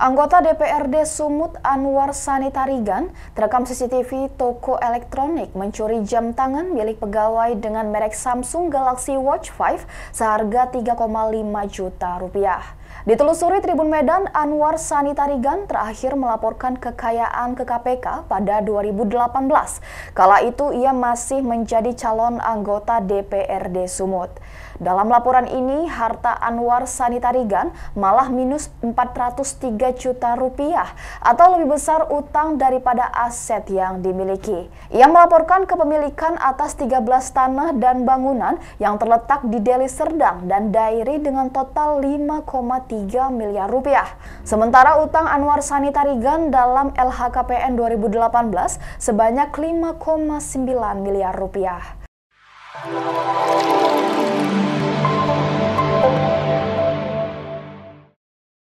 Anggota DPRD Sumut Anwar Sanitarigan terekam CCTV toko elektronik mencuri jam tangan milik pegawai dengan merek Samsung Galaxy Watch 5 seharga 3,5 juta rupiah. Ditelusuri Tribun Medan, Anwar Sani Tarigan terakhir melaporkan kekayaan ke KPK pada 2018. Kala itu ia masih menjadi calon anggota DPRD Sumut. Dalam laporan ini, harta Anwar Sani Tarigan malah minus 403 juta rupiah atau lebih besar utang daripada aset yang dimiliki. Ia melaporkan kepemilikan atas 13 tanah dan bangunan yang terletak di Deli Serdang dan Dairi dengan total 5,3 3 miliar rupiah. Sementara utang Anwar Sanitari Gan dalam LHKPN 2018 sebanyak 5,9 miliar rupiah.